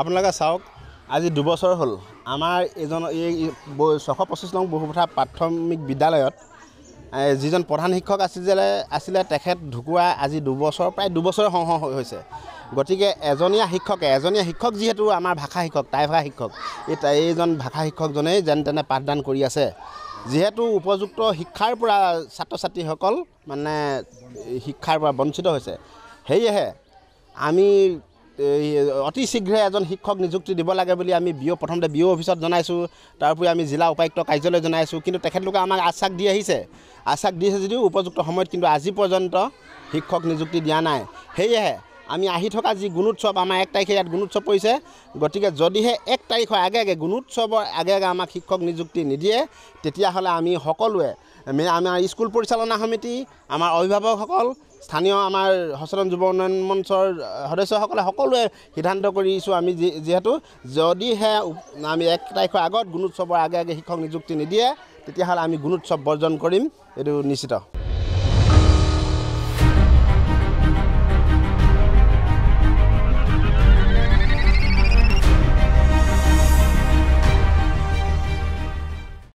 আপোনালোকে চাওক আজি দুবছৰ হ'ল আমাৰ এজন এই ছশ পঁচিছ নং বহুপথা প্ৰাথমিক বিদ্যালয়ত যিজন প্ৰধান শিক্ষক আছিলে আছিলে তেখেত ঢুকুৱা আজি দুবছৰ প্ৰায় দুবছৰে সংহ হৈছে গতিকে এজনীয়া শিক্ষকে এজনীয়া শিক্ষক যিহেতু আমাৰ ভাষা শিক্ষক টাই ভাষা শিক্ষক এই এইজন ভাষা শিক্ষকজনেই যেন তেনে পাঠদান কৰি আছে যিহেতু উপযুক্ত শিক্ষাৰ পৰা ছাত্ৰ ছাত্ৰীসকল মানে শিক্ষাৰ পৰা বঞ্চিত হৈছে সেয়েহে আমি অতি শীঘ্ৰে এজন শিক্ষক নিযুক্তি দিব লাগে বুলি আমি বি অ' প্ৰথমতে বি অ' অফিচত জনাইছোঁ তাৰোপৰি আমি জিলা উপায়ুক্ত কাৰ্যালয় জনাইছোঁ কিন্তু তেখেতলোকে আমাক আশ্বাস দি আহিছে আশ্বাস দিছে যদিও উপযুক্ত সময়ত কিন্তু আজি পৰ্যন্ত শিক্ষক নিযুক্তি দিয়া নাই সেয়েহে আমি আহি থকা যি গুণোৎসৱ আমাৰ এক তাৰিখে ইয়াত গুণোৎসৱ পৰিছে গতিকে যদিহে এক তাৰিখৰ আগে আগে গুণোৎসৱৰ আগে আগে আমাক শিক্ষক নিযুক্তি নিদিয়ে তেতিয়াহ'লে আমি সকলোৱে আমাৰ স্কুল পৰিচালনা সমিতি আমাৰ অভিভাৱকসকল স্থানীয় আমাৰ সচেতন যুৱ উন্নয়ন মঞ্চৰ সদস্যসকলে সকলোৱে সিদ্ধান্ত কৰিছোঁ আমি যি যিহেতু যদিহে আমি এক তাৰিখৰ আগত গুণোৎসৱৰ আগে আগে শিক্ষক নিযুক্তি নিদিয়ে তেতিয়াহ'লে আমি গুণোৎসৱ বৰ্জন কৰিম এইটো নিশ্চিত